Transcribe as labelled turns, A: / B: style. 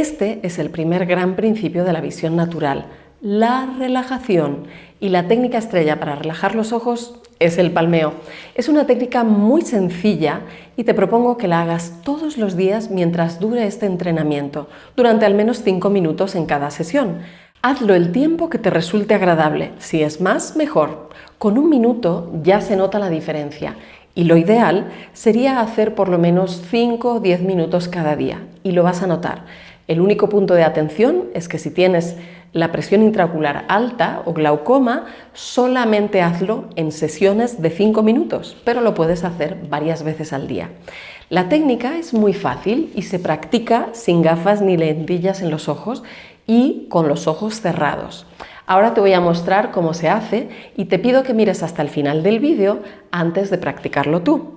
A: Este es el primer gran principio de la visión natural, la relajación. Y la técnica estrella para relajar los ojos es el palmeo. Es una técnica muy sencilla y te propongo que la hagas todos los días mientras dure este entrenamiento, durante al menos 5 minutos en cada sesión. Hazlo el tiempo que te resulte agradable, si es más, mejor. Con un minuto ya se nota la diferencia y lo ideal sería hacer por lo menos 5 o 10 minutos cada día y lo vas a notar. El único punto de atención es que si tienes la presión intraocular alta o glaucoma, solamente hazlo en sesiones de 5 minutos, pero lo puedes hacer varias veces al día. La técnica es muy fácil y se practica sin gafas ni lentillas en los ojos y con los ojos cerrados. Ahora te voy a mostrar cómo se hace y te pido que mires hasta el final del vídeo antes de practicarlo tú.